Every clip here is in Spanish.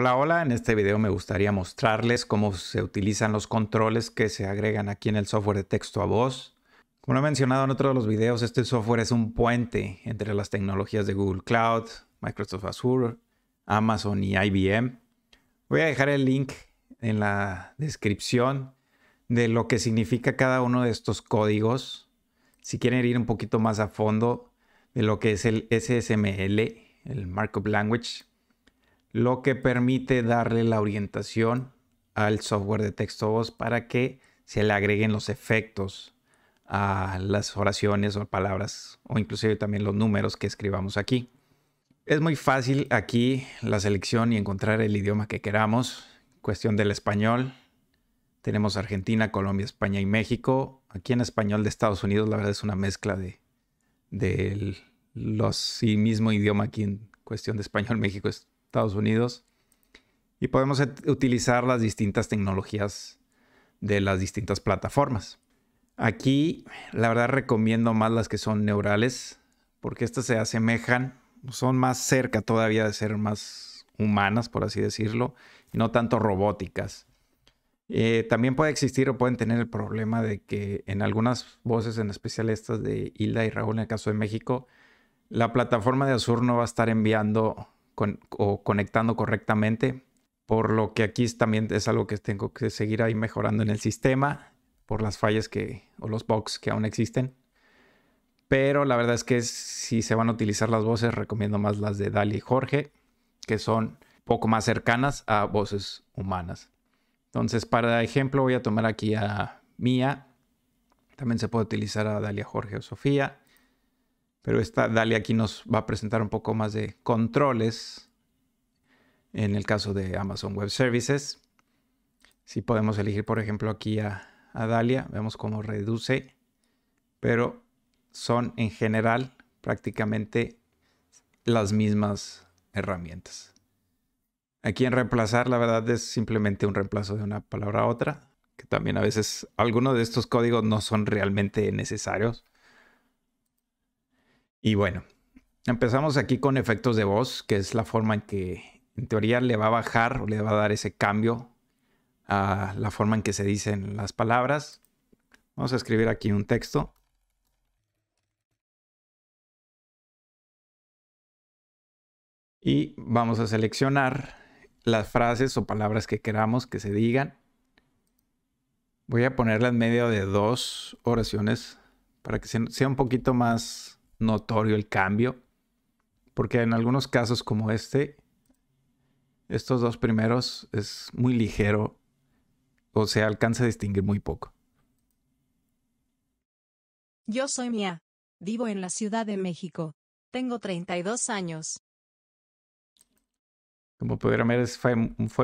Hola, hola, en este video me gustaría mostrarles cómo se utilizan los controles que se agregan aquí en el software de texto a voz. Como he mencionado en otro de los videos, este software es un puente entre las tecnologías de Google Cloud, Microsoft Azure, Amazon y IBM. Voy a dejar el link en la descripción de lo que significa cada uno de estos códigos. Si quieren ir un poquito más a fondo de lo que es el SSML, el Markup Language, lo que permite darle la orientación al software de texto voz para que se le agreguen los efectos a las oraciones o palabras o inclusive también los números que escribamos aquí. Es muy fácil aquí la selección y encontrar el idioma que queramos. Cuestión del español. Tenemos Argentina, Colombia, España y México. Aquí en español de Estados Unidos la verdad es una mezcla de, los sí mismo idioma aquí en cuestión de español México es Estados Unidos. Y podemos utilizar las distintas tecnologías de las distintas plataformas. Aquí, la verdad, recomiendo más las que son neurales, porque estas se asemejan, son más cerca todavía de ser más humanas, por así decirlo, y no tanto robóticas. Eh, también puede existir o pueden tener el problema de que en algunas voces, en especial estas de Hilda y Raúl en el caso de México, la plataforma de Azur no va a estar enviando o conectando correctamente, por lo que aquí también es algo que tengo que seguir ahí mejorando en el sistema por las fallas que o los bugs que aún existen. Pero la verdad es que si se van a utilizar las voces, recomiendo más las de Dali y Jorge, que son poco más cercanas a voces humanas. Entonces, para ejemplo, voy a tomar aquí a Mía. También se puede utilizar a Dalia Jorge o Sofía. Pero esta Dalia aquí nos va a presentar un poco más de controles en el caso de Amazon Web Services. Si podemos elegir, por ejemplo, aquí a, Dalia, vemos cómo reduce, pero son en general prácticamente las mismas herramientas. Aquí en reemplazar, la verdad, es simplemente un reemplazo de una palabra a otra, que también a veces algunos de estos códigos no son realmente necesarios. Y bueno, empezamos aquí con efectos de voz, que es la forma en que en teoría le va a bajar o le va a dar ese cambio a la forma en que se dicen las palabras. Vamos a escribir aquí un texto. Y vamos a seleccionar las frases o palabras que queramos que se digan. Voy a ponerla en medio de dos oraciones para que sea un poquito más notorio el cambio, porque en algunos casos como este, estos dos primeros es muy ligero o se alcanza a distinguir muy poco. Yo soy Mía. Vivo en la Ciudad de México. Tengo 32 años. Como pudieron ver, fue,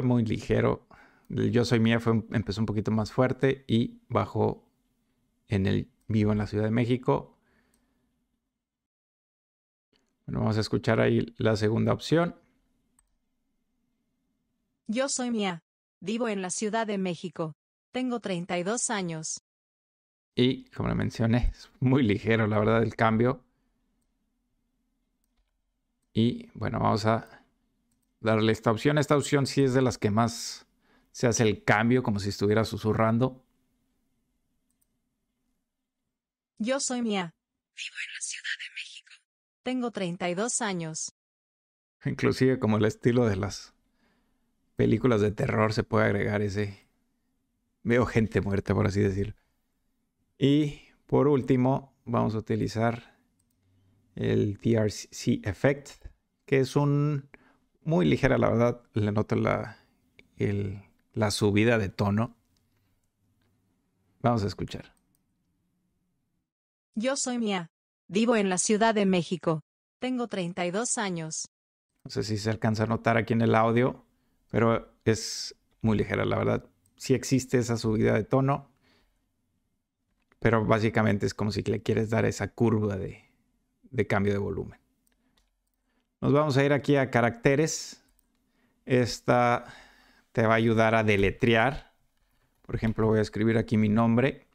muy ligero. Yo soy Mía empezó un poquito más fuerte y bajó en el Vivo en la Ciudad de México bueno, vamos a escuchar ahí la segunda opción. Yo soy Mía. Vivo en la Ciudad de México. Tengo 32 años. Y como le mencioné, es muy ligero, la verdad, el cambio. Y bueno, vamos a darle esta opción. Esta opción sí es de las que más se hace el cambio, como si estuviera susurrando. Yo soy Mía. Vivo en la Ciudad de México. Tengo 32 años. Inclusive como el estilo de las películas de terror se puede agregar ese... Veo gente muerta, por así decirlo. Y por último, vamos a utilizar el TRC Effect, que es un... Muy ligera, la verdad, le noto la, la subida de tono. Vamos a escuchar. Yo soy Mia. Vivo en la Ciudad de México. Tengo 32 años. No sé si se alcanza a notar aquí en el audio, pero es muy ligera, la verdad. Sí existe esa subida de tono, pero básicamente es como si le quieres dar esa curva de, de cambio de volumen. Nos vamos a ir aquí a caracteres. Esta te va a ayudar a deletrear. Por ejemplo, voy a escribir aquí mi nombre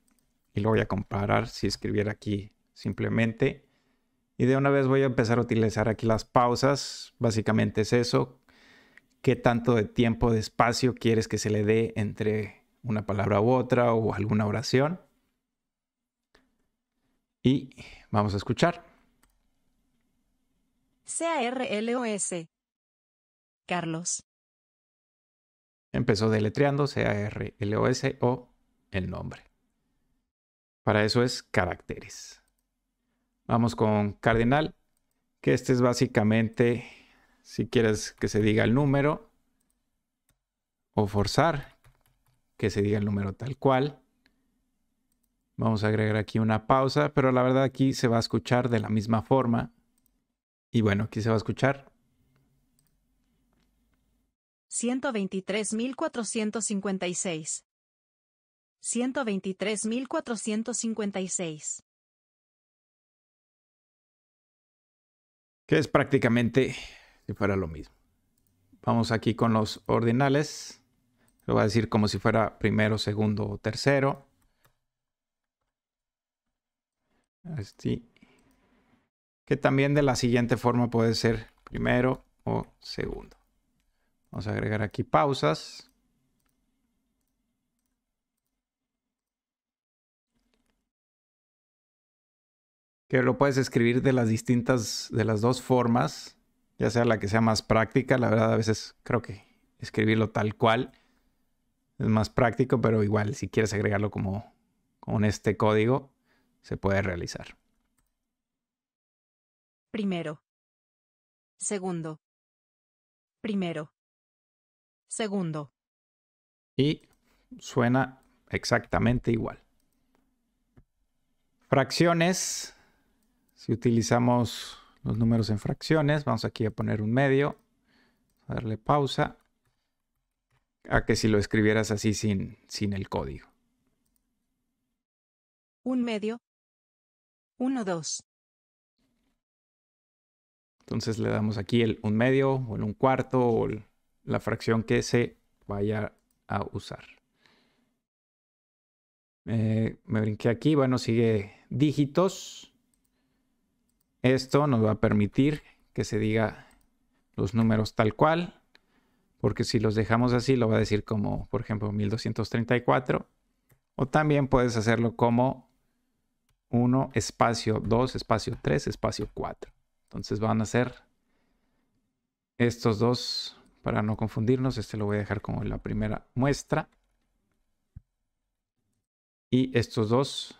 y lo voy a comparar si escribiera aquí simplemente. Y de una vez voy a empezar a utilizar aquí las pausas. Básicamente es eso. ¿Qué tanto de tiempo, de espacio quieres que se le dé entre una palabra u otra o alguna oración? Y vamos a escuchar. c a r Carlos. Empezó deletreando C-A-R-L-O-S o el nombre. Para eso es caracteres. Vamos con cardinal, que este es básicamente, si quieres que se diga el número, o forzar que se diga el número tal cual. Vamos a agregar aquí una pausa, pero la verdad aquí se va a escuchar de la misma forma. Y bueno, aquí se va a escuchar 123.456. 123.456. que es prácticamente si fuera lo mismo. Vamos aquí con los ordinales. Lo voy a decir como si fuera primero, segundo o tercero. Así. Que también de la siguiente forma puede ser primero o segundo. Vamos a agregar aquí pausas. que lo puedes escribir de las distintas, de las dos formas, ya sea la que sea más práctica, la verdad a veces creo que escribirlo tal cual es más práctico, pero igual si quieres agregarlo como con este código, se puede realizar. Primero. Segundo. Primero. Segundo. Y suena exactamente igual. Fracciones si utilizamos los números en fracciones, vamos aquí a poner un medio, darle pausa, a que si lo escribieras así sin, sin el código. Un medio. Uno, dos. Entonces le damos aquí el un medio o el un cuarto o la fracción que se vaya a usar. Eh, me brinqué aquí, bueno, sigue dígitos. Esto nos va a permitir que se diga los números tal cual, porque si los dejamos así lo va a decir como, por ejemplo, 1234, o también puedes hacerlo como 1, espacio 2, espacio 3, espacio 4. Entonces van a ser estos dos, para no confundirnos, este lo voy a dejar como la primera muestra. Y estos dos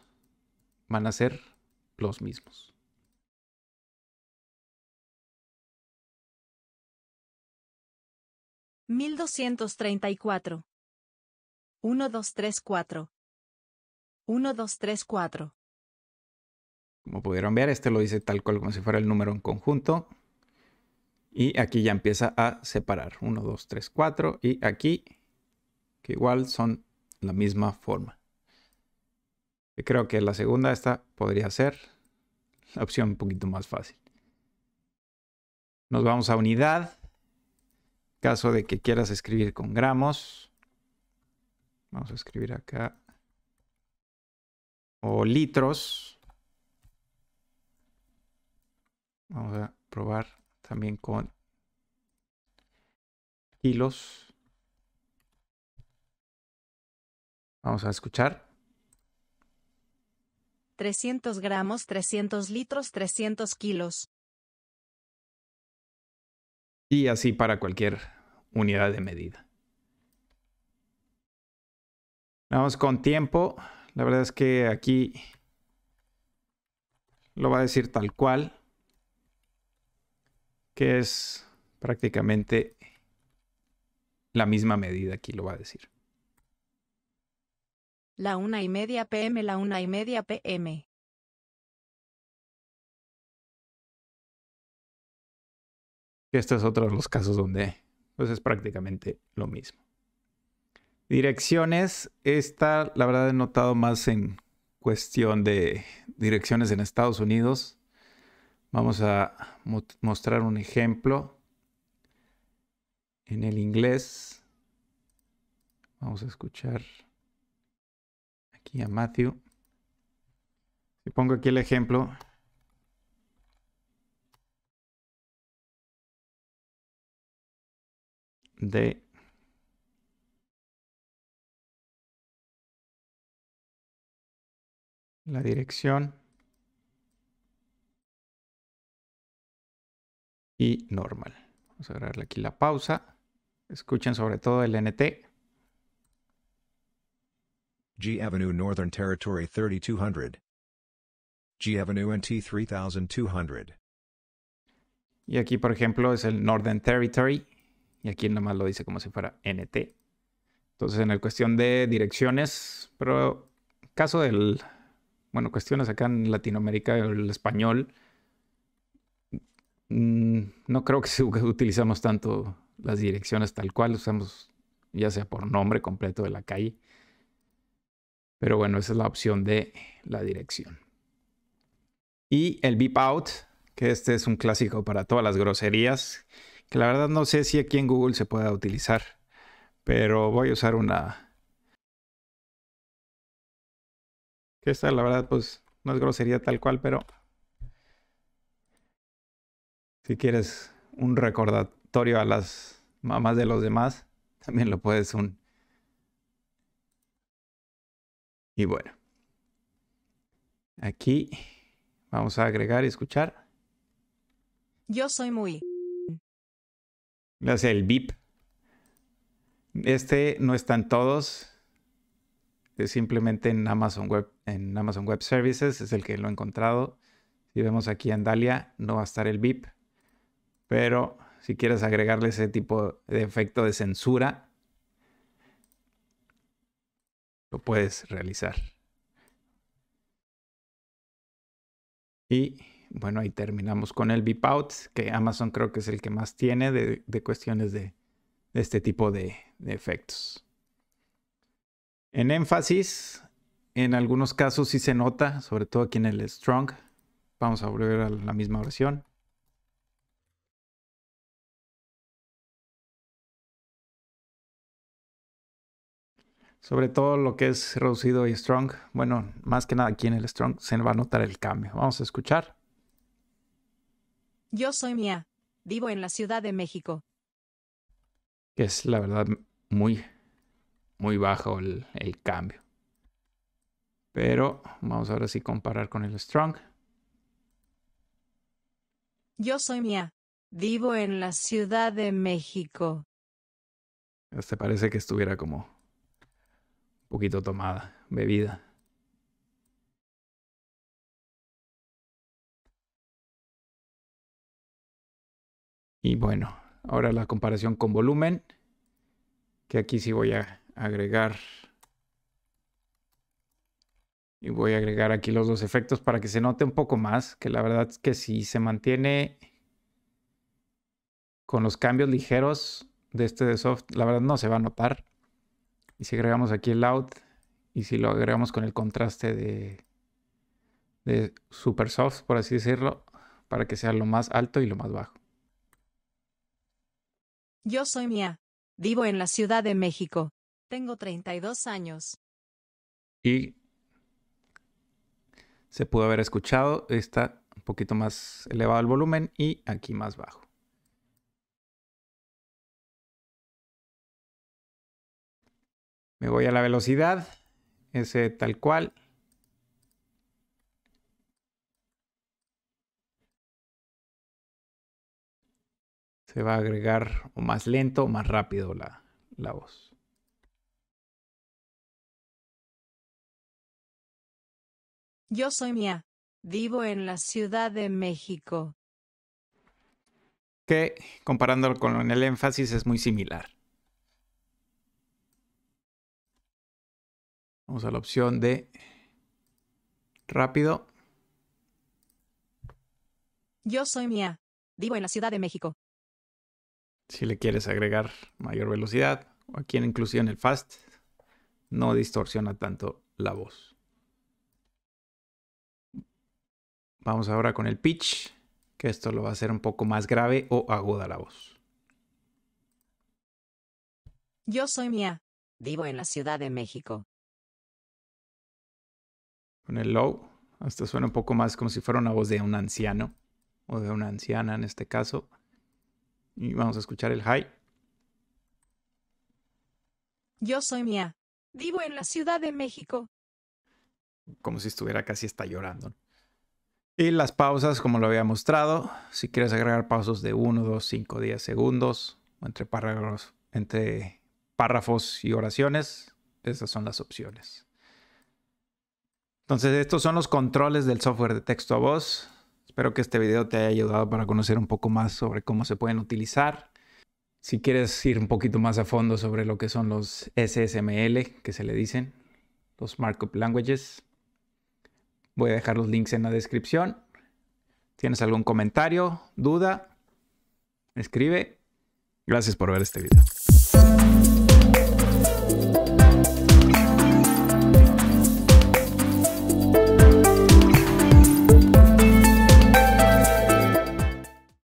van a ser los mismos. 1234. 1234. 1234. Como pudieron ver, este lo dice tal cual como si fuera el número en conjunto. Y aquí ya empieza a separar. 1, 2, 3, 4. Y aquí, que igual son la misma forma. creo que la segunda, esta podría ser la opción un poquito más fácil. Nos vamos a unidad. Caso de que quieras escribir con gramos, vamos a escribir acá, o litros, vamos a probar también con kilos. Vamos a escuchar. 300 gramos, 300 litros, 300 kilos. Y así para cualquier unidad de medida. Vamos con tiempo. La verdad es que aquí lo va a decir tal cual, que es prácticamente la misma medida aquí lo va a decir. La una y media pm, la una y media pm. Este es otro de los casos donde pues es prácticamente lo mismo. Direcciones, esta la verdad he notado más en cuestión de direcciones en Estados Unidos. Vamos a mostrar un ejemplo en el inglés. Vamos a escuchar aquí a Matthew. Si pongo aquí el ejemplo, de la dirección y normal. Vamos a agarrarle aquí la pausa. Escuchen sobre todo el NT. G Avenue Northern Territory 3200. G Avenue NT 3200. Y aquí, por ejemplo, es el Northern Territory y aquí nada más lo dice como si fuera NT. Entonces, en la cuestión de direcciones, pero caso del, bueno, cuestiones acá en Latinoamérica, el español, mm, no creo que utilizamos tanto las direcciones tal cual, usamos ya sea por nombre completo de la calle. Pero bueno, esa es la opción de la dirección. Y el beep out, que este es un clásico para todas las groserías que la verdad no sé si aquí en Google se pueda utilizar, pero voy a usar una... Que esta la verdad pues no es grosería tal cual, pero si quieres un recordatorio a las mamás de los demás, también lo puedes un... Y bueno, aquí vamos a agregar y escuchar. Yo soy muy... Le hace el VIP. Este no está en todos. Es simplemente en Amazon Web, en Amazon Web Services es el que lo he encontrado. Si vemos aquí en Dalia, no va a estar el VIP. Pero si quieres agregarle ese tipo de efecto de censura, lo puedes realizar. Y bueno, ahí terminamos con el Out, que Amazon creo que es el que más tiene de, cuestiones de, este tipo de, de efectos. En énfasis, en algunos casos sí se nota, sobre todo aquí en el Strong. Vamos a volver a la misma oración. sobre todo lo que es reducido y strong, bueno, más que nada aquí en el strong se va a notar el cambio. Vamos a escuchar. Yo soy Mía. Vivo en la Ciudad de México. Es la verdad muy, muy bajo el, cambio. Pero vamos ahora sí comparar con el Strong. Yo soy Mía. Vivo en la Ciudad de México. Este parece que estuviera como un poquito tomada, bebida. Y bueno, ahora la comparación con volumen, que aquí sí voy a agregar. Y voy a agregar aquí los dos efectos para que se note un poco más, que la verdad es que si se mantiene con los cambios ligeros de este de soft, la verdad no se va a notar. Y si agregamos aquí el out y si lo agregamos con el contraste de, de super soft, por así decirlo, para que sea lo más alto y lo más bajo. Yo soy Mia. Vivo en la Ciudad de México. Tengo 32 años. Y se pudo haber escuchado. Está un poquito más elevado el volumen y aquí más bajo. Me voy a la velocidad. Ese tal cual. se va a agregar o más lento o más rápido la, la voz. Yo soy Mía. Vivo en la Ciudad de México. Que, comparándolo con el énfasis, es muy similar. Vamos a la opción de rápido. Yo soy Mía. Vivo en la Ciudad de México si le quieres agregar mayor velocidad, o aquí en el fast, no distorsiona tanto la voz. Vamos ahora con el pitch, que esto lo va a hacer un poco más grave o aguda la voz. Yo soy Mia, vivo en la Ciudad de México. Con el low, hasta suena un poco más como si fuera una voz de un anciano o de una anciana en este caso. Y vamos a escuchar el hi. Yo soy Mia Vivo en la Ciudad de México. Como si estuviera casi está llorando. Y las pausas, como lo había mostrado, si quieres agregar pausas de 1, 2, 5, 10 segundos, o entre entre párrafos y oraciones, esas son las opciones. Entonces, estos son los controles del software de texto a voz. Espero que este video te haya ayudado para conocer un poco más sobre cómo se pueden utilizar. Si quieres ir un poquito más a fondo sobre lo que son los SSML, que se le dicen, los Markup Languages, voy a dejar los links en la descripción. ¿Tienes algún comentario, duda? Escribe. Gracias por ver este video.